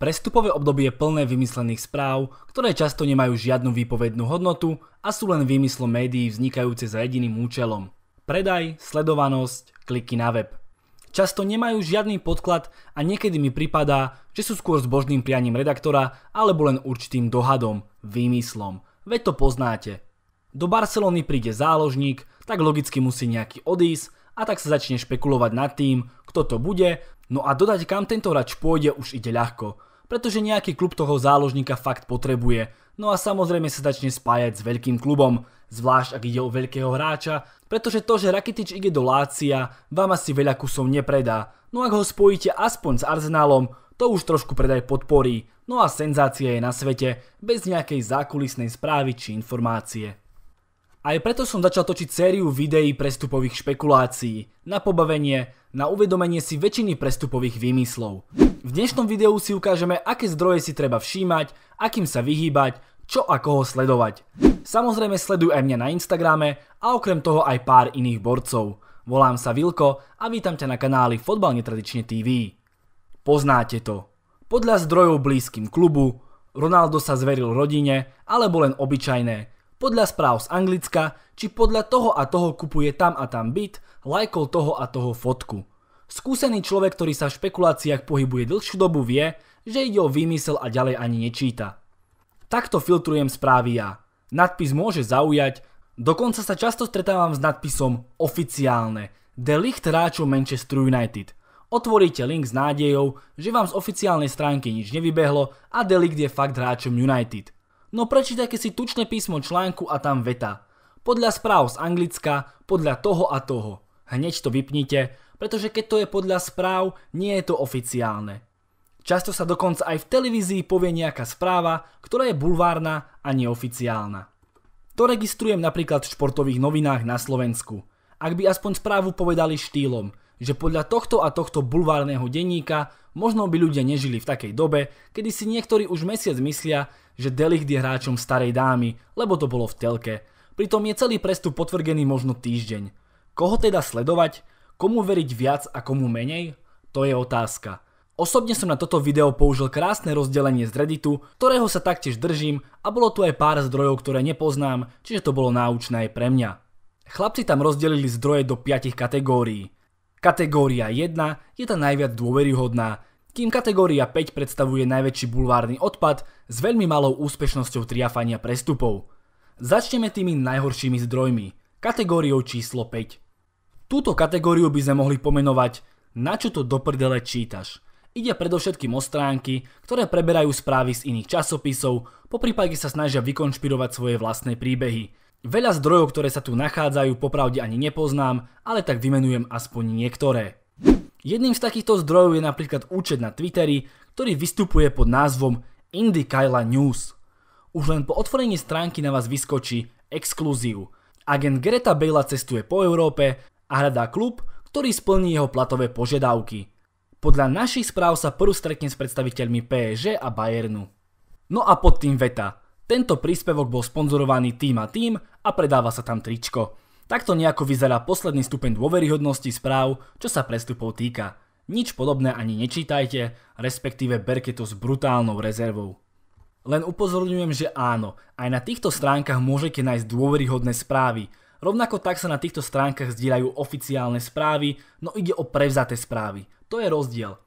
Prestupové obdobie je plné vymyslených správ, ktoré často nemajú žiadnu výpovednú hodnotu a sú len výmyslom médií vznikajúce za jediným účelom. Predaj, sledovanosť, kliky na web. Často nemajú žiadny podklad a niekedy mi pripadá, že sú skôr zbožným prianím redaktora alebo len určitým dohadom, výmyslom. Veď to poznáte. Do Barcelony príde záložník, tak logicky musí nejaký odísť a tak sa začne špekulovať nad tým, kto to bude, no a dodať kam tento hráč pôjde už ide ľahko pretože nejaký klub toho záložníka fakt potrebuje. No a samozrejme sa začne spájať s veľkým klubom, zvlášť ak ide o veľkého hráča, pretože to, že Rakitič ide do Lácia, vám asi veľa kusov nepredá. No ak ho spojíte aspoň s Arsenálom, to už trošku predaj podporí. No a senzácia je na svete, bez nejakej zákulisnej správy či informácie. Aj preto som začal točiť sériu videí prestupových špekulácií, na pobavenie, na uvedomenie si väčšiny prestupových výmyslov. V dnešnom videu si ukážeme, aké zdroje si treba všímať, akým sa vyhýbať, čo a koho sledovať. Samozrejme sleduj aj mňa na Instagrame a okrem toho aj pár iných borcov. Volám sa Vilko a vítam ťa na kanáli Fotbal netradične TV. Poznáte to. Podľa zdrojov blízkym klubu, Ronaldo sa zveril rodine, alebo len obyčajné, podľa správ z Anglicka, či podľa toho a toho kupuje tam a tam byt, lajkol toho a toho fotku. Skúsený človek, ktorý sa v špekuláciách pohybuje dlhšiu dobu, vie, že ide o výmysel a ďalej ani nečíta. Takto filtrujem správy ja. Nadpis môže zaujať, dokonca sa často stretávam s nadpisom oficiálne. Licht Ráčo Manchester United. Otvoríte link s nádejou, že vám z oficiálnej stránky nič nevybehlo a Licht je fakt hráčom United. No prečítajte si tučné písmo článku a tam veta. Podľa správ z Anglicka, podľa toho a toho. Hneď to vypnite, pretože keď to je podľa správ, nie je to oficiálne. Často sa dokonca aj v televízii povie nejaká správa, ktorá je bulvárna a neoficiálna. To registrujem napríklad v športových novinách na Slovensku. Ak by aspoň správu povedali štýlom, že podľa tohto a tohto bulvárneho denníka možno by ľudia nežili v takej dobe, kedy si niektorí už mesiac myslia, že Delicht je hráčom starej dámy, lebo to bolo v telke. Pritom je celý prestup potvrdený možno týždeň. Koho teda sledovať? Komu veriť viac a komu menej? To je otázka. Osobne som na toto video použil krásne rozdelenie z Redditu, ktorého sa taktiež držím a bolo tu aj pár zdrojov, ktoré nepoznám, čiže to bolo náučné aj pre mňa. Chlapci tam rozdelili zdroje do 5 kategórií. Kategória 1 je tá najviac dôveryhodná, kým kategória 5 predstavuje najväčší bulvárny odpad s veľmi malou úspešnosťou triafania prestupov. Začneme tými najhoršími zdrojmi, kategóriou číslo 5. Túto kategóriu by sme mohli pomenovať Na čo to do prdele čítaš? Ide predovšetkým o stránky, ktoré preberajú správy z iných časopisov, po prípade sa snažia vykonšpirovať svoje vlastné príbehy, Veľa zdrojov, ktoré sa tu nachádzajú, popravde ani nepoznám, ale tak vymenujem aspoň niektoré. Jedným z takýchto zdrojov je napríklad účet na Twitteri, ktorý vystupuje pod názvom Indy Kyla News. Už len po otvorení stránky na vás vyskočí exkluzív. Agent Greta Bela cestuje po Európe a hľadá klub, ktorý splní jeho platové požiadavky. Podľa našich správ sa prv stretne s predstaviteľmi PSG a Bayernu. No a pod tým veta – tento príspevok bol sponzorovaný tým a tým a predáva sa tam tričko. Takto nejako vyzerá posledný stupeň dôveryhodnosti správ, čo sa prestupov týka. Nič podobné ani nečítajte, respektíve berte to s brutálnou rezervou. Len upozorňujem, že áno, aj na týchto stránkach môžete nájsť dôveryhodné správy. Rovnako tak sa na týchto stránkach zdieľajú oficiálne správy, no ide o prevzaté správy. To je rozdiel.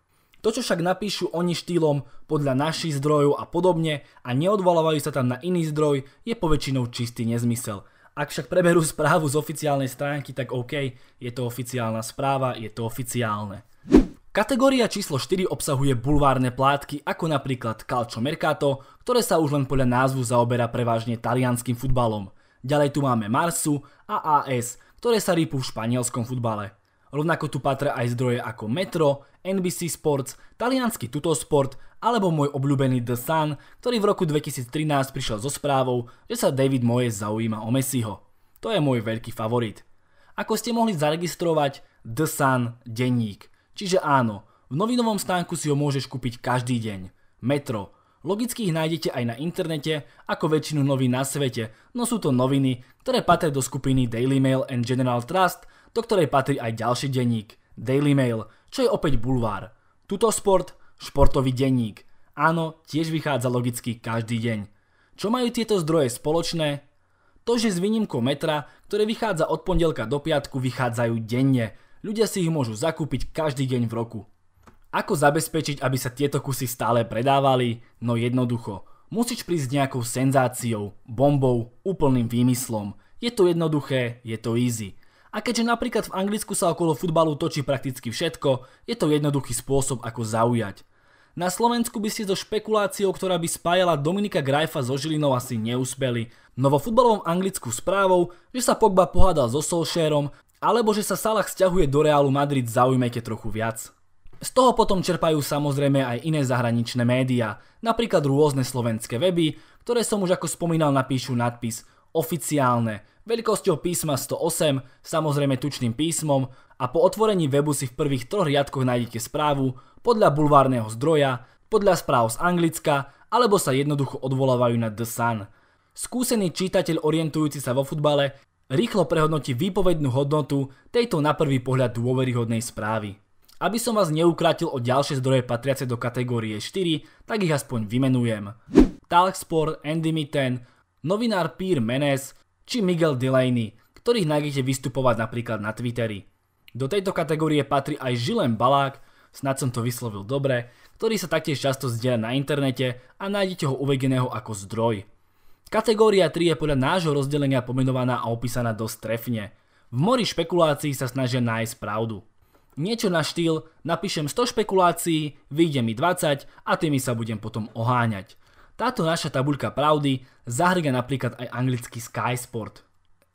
To, čo však napíšu oni štýlom podľa našich zdrojov a podobne a neodvolávajú sa tam na iný zdroj, je poväčšinou čistý nezmysel. Ak však preberú správu z oficiálnej stránky, tak OK, je to oficiálna správa, je to oficiálne. Kategória číslo 4 obsahuje bulvárne plátky ako napríklad Calcio Mercato, ktoré sa už len podľa názvu zaoberá prevážne talianským futbalom. Ďalej tu máme Marsu a AS, ktoré sa rýpú v španielskom futbale. Rovnako tu patria aj zdroje ako Metro, NBC Sports, talianský Tutosport alebo môj obľúbený The Sun, ktorý v roku 2013 prišiel so správou, že sa David Moyes zaujíma o Messiho. To je môj veľký favorit. Ako ste mohli zaregistrovať, The Sun denník. Čiže áno, v novinovom stánku si ho môžeš kúpiť každý deň. Metro. Logicky ich nájdete aj na internete, ako väčšinu novín na svete, no sú to noviny, ktoré patria do skupiny Daily Mail and General Trust, do ktorej patrí aj ďalší denník, Daily Mail, čo je opäť bulvár. sport, športový denník. Áno, tiež vychádza logicky každý deň. Čo majú tieto zdroje spoločné? To, že s výnimkou metra, ktoré vychádza od pondelka do piatku, vychádzajú denne. Ľudia si ich môžu zakúpiť každý deň v roku. Ako zabezpečiť, aby sa tieto kusy stále predávali? No jednoducho. Musíš prísť s nejakou senzáciou, bombou, úplným výmyslom. Je to jednoduché, je to easy. A keďže napríklad v Anglicku sa okolo futbalu točí prakticky všetko, je to jednoduchý spôsob, ako zaujať. Na Slovensku by ste so špekuláciou, ktorá by spájala Dominika Grajfa so Žilinou asi neúspeli. No vo futbalovom Anglicku správou, že sa Pogba pohádal so Solšérom, alebo že sa Salah stiahuje do reálu Madrid zaujmete trochu viac. Z toho potom čerpajú samozrejme aj iné zahraničné médiá, napríklad rôzne slovenské weby, ktoré som už ako spomínal napíšu nadpis oficiálne, veľkosťou písma 108, samozrejme tučným písmom a po otvorení webu si v prvých troch riadkoch nájdete správu podľa bulvárneho zdroja, podľa správ z Anglicka alebo sa jednoducho odvolávajú na The Sun. Skúsený čítateľ orientujúci sa vo futbale rýchlo prehodnotí výpovednú hodnotu tejto na prvý pohľad dôveryhodnej správy. Aby som vás neukrátil o ďalšie zdroje patriace do kategórie 4, tak ich aspoň vymenujem. Talksport, Andy Mitten, novinár Pír Menes či Miguel Delaney, ktorých nájdete vystupovať napríklad na Twitteri. Do tejto kategórie patrí aj Žilen Balák, snad som to vyslovil dobre, ktorý sa taktiež často zdieľa na internete a nájdete ho uvedeného ako zdroj. Kategória 3 je podľa nášho rozdelenia pomenovaná a opísaná dosť trefne. V mori špekulácií sa snažia nájsť pravdu. Niečo na štýl, napíšem 100 špekulácií, vyjde mi 20 a tými sa budem potom oháňať. Táto naša tabuľka pravdy zahrňa napríklad aj anglický Sky Sport.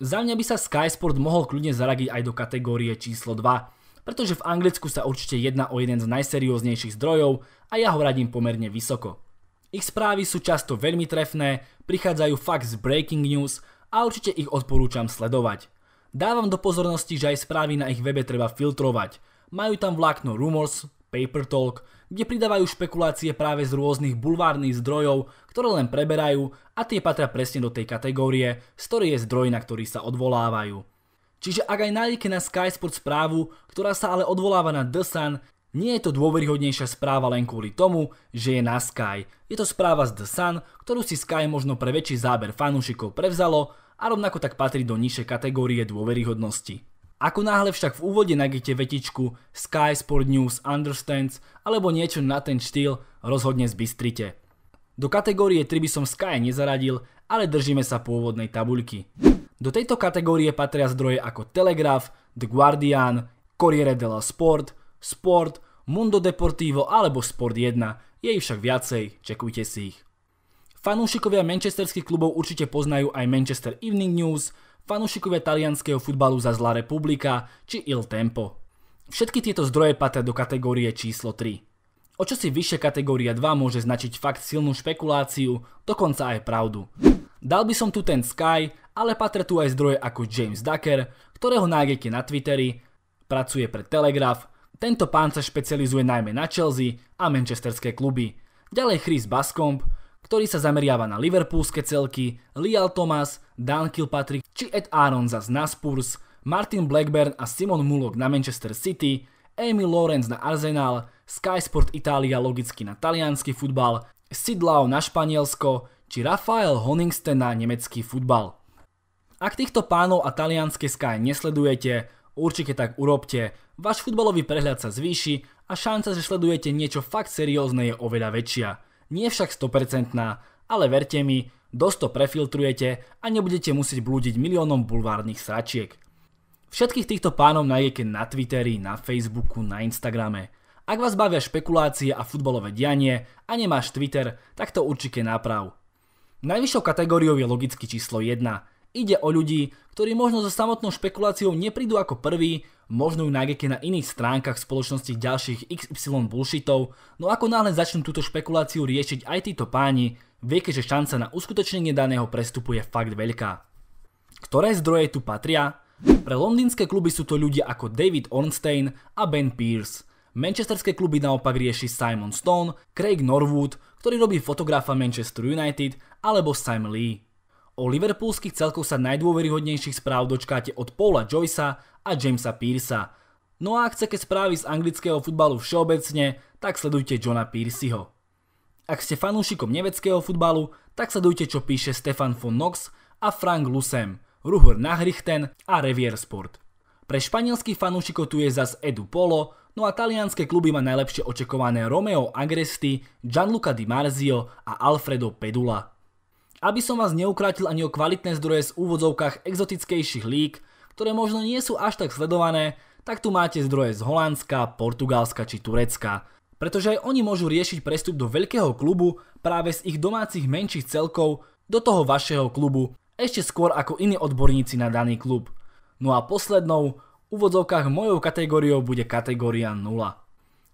Za mňa by sa Sky Sport mohol kľudne zaradiť aj do kategórie číslo 2, pretože v Anglicku sa určite jedná o jeden z najserióznejších zdrojov a ja ho radím pomerne vysoko. Ich správy sú často veľmi trefné, prichádzajú fakt z breaking news a určite ich odporúčam sledovať. Dávam do pozornosti, že aj správy na ich webe treba filtrovať. Majú tam vlákno rumors, paper talk, kde pridávajú špekulácie práve z rôznych bulvárnych zdrojov, ktoré len preberajú a tie patria presne do tej kategórie, z ktorej je zdroj, na ktorý sa odvolávajú. Čiže ak aj nájdete na Sky Sports správu, ktorá sa ale odvoláva na The Sun, nie je to dôveryhodnejšia správa len kvôli tomu, že je na Sky. Je to správa z The Sun, ktorú si Sky možno pre väčší záber fanúšikov prevzalo a rovnako tak patrí do nižšej kategórie dôveryhodnosti. Ako náhle však v úvode nájdete vetičku Sky Sport News Understands alebo niečo na ten štýl, rozhodne zbystrite. Do kategórie 3 by som Sky nezaradil, ale držíme sa pôvodnej tabuľky. Do tejto kategórie patria zdroje ako Telegraph, The Guardian, Corriere della Sport, Sport, Mundo Deportivo alebo Sport 1. Je ich však viacej, čekujte si ich. Fanúšikovia manchesterských klubov určite poznajú aj Manchester Evening News, fanúšikovia talianského futbalu za Zla Republika či Il Tempo. Všetky tieto zdroje patria do kategórie číslo 3. O čo si vyššia kategória 2 môže značiť fakt silnú špekuláciu, dokonca aj pravdu. Dal by som tu ten Sky, ale patria tu aj zdroje ako James Ducker, ktorého nájdete na Twitteri, pracuje pre Telegraph, tento pán sa špecializuje najmä na Chelsea a manchesterské kluby. Ďalej Chris Bascomb, ktorý sa zameriava na liverpoolské celky, Lial Thomas, Dan Kilpatrick či Ed Aronza z Spurs, Martin Blackburn a Simon Mulok na Manchester City, Amy Lawrence na Arsenal, Sky Sport Italia logicky na talianský futbal, Lau na Španielsko či Rafael Honingsten na nemecký futbal. Ak týchto pánov a talianské Sky nesledujete, určite tak urobte, váš futbalový prehľad sa zvýši a šanca, že sledujete niečo fakt seriózne je oveľa väčšia nie však 100%, ale verte mi, dosť to prefiltrujete a nebudete musieť blúdiť miliónom bulvárnych sračiek. Všetkých týchto pánov nájdete na Twitteri, na Facebooku, na Instagrame. Ak vás bavia špekulácie a futbalové dianie a nemáš Twitter, tak to určite naprav. Najvyššou kategóriou je logicky číslo 1 Ide o ľudí, ktorí možno so samotnou špekuláciou neprídu ako prví, možno ju nájdete na iných stránkach spoločnosti ďalších XY bullshitov, no ako náhle začnú túto špekuláciu riešiť aj títo páni, viete, že šanca na uskutočnenie daného prestupu je fakt veľká. Ktoré zdroje tu patria? Pre londýnske kluby sú to ľudia ako David Ornstein a Ben Pierce. Manchesterské kluby naopak rieši Simon Stone, Craig Norwood, ktorý robí fotografa Manchester United, alebo Sam Lee. O liverpoolských celkoch sa najdôveryhodnejších správ dočkáte od Paula Joycea a Jamesa Pearsa. No a ak chcete správy z anglického futbalu všeobecne, tak sledujte Johna Pearsyho. Ak ste fanúšikom nemeckého futbalu, tak sledujte čo píše Stefan von Knox a Frank Lusem, Ruhr Nachrichten a Revier Sport. Pre španielských fanúšikov tu je zas Edu Polo, no a talianské kluby má najlepšie očakované Romeo Agresti, Gianluca Di Marzio a Alfredo Pedula. Aby som vás neukrátil ani o kvalitné zdroje z úvodzovkách exotickejších lík, ktoré možno nie sú až tak sledované, tak tu máte zdroje z Holandska, Portugalska či Turecka. Pretože aj oni môžu riešiť prestup do veľkého klubu práve z ich domácich menších celkov do toho vašeho klubu, ešte skôr ako iní odborníci na daný klub. No a poslednou, v úvodzovkách mojou kategóriou bude kategória 0.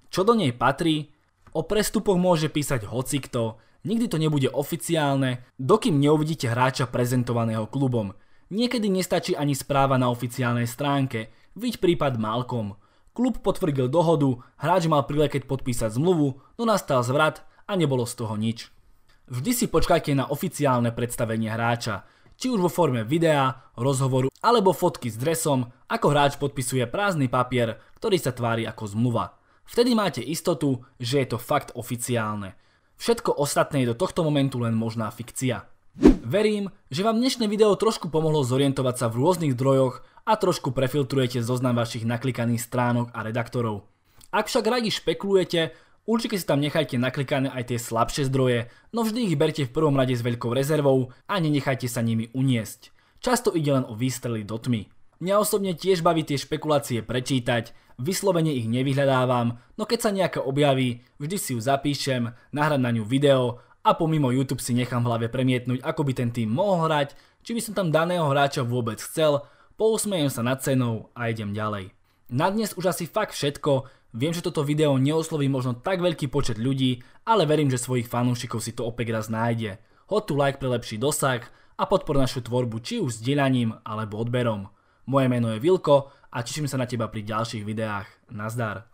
Čo do nej patrí, o prestupoch môže písať hocikto, Nikdy to nebude oficiálne, dokým neuvidíte hráča prezentovaného klubom. Niekedy nestačí ani správa na oficiálnej stránke, viď prípad Malcolm. Klub potvrdil dohodu, hráč mal prilekeť podpísať zmluvu, no nastal zvrat a nebolo z toho nič. Vždy si počkajte na oficiálne predstavenie hráča, či už vo forme videa, rozhovoru alebo fotky s dresom, ako hráč podpisuje prázdny papier, ktorý sa tvári ako zmluva. Vtedy máte istotu, že je to fakt oficiálne. Všetko ostatné je do tohto momentu len možná fikcia. Verím, že vám dnešné video trošku pomohlo zorientovať sa v rôznych zdrojoch a trošku prefiltrujete zoznam vašich naklikaných stránok a redaktorov. Ak však radi špekulujete, určite si tam nechajte naklikané aj tie slabšie zdroje, no vždy ich berte v prvom rade s veľkou rezervou a nenechajte sa nimi uniesť. Často ide len o výstrely do tmy. Mňa osobne tiež baví tie špekulácie prečítať, vyslovene ich nevyhľadávam, no keď sa nejaká objaví, vždy si ju zapíšem, nahrám na ňu video a pomimo YouTube si nechám v hlave premietnúť, ako by ten tým mohol hrať, či by som tam daného hráča vôbec chcel, pousmejem sa nad cenou a idem ďalej. Na dnes už asi fakt všetko, viem, že toto video neosloví možno tak veľký počet ľudí, ale verím, že svojich fanúšikov si to opäť raz nájde. Hod tu like pre lepší dosah a podpor našu tvorbu či už zdieľaním alebo odberom. Moje meno je Vilko a teším sa na teba pri ďalších videách. Nazdar!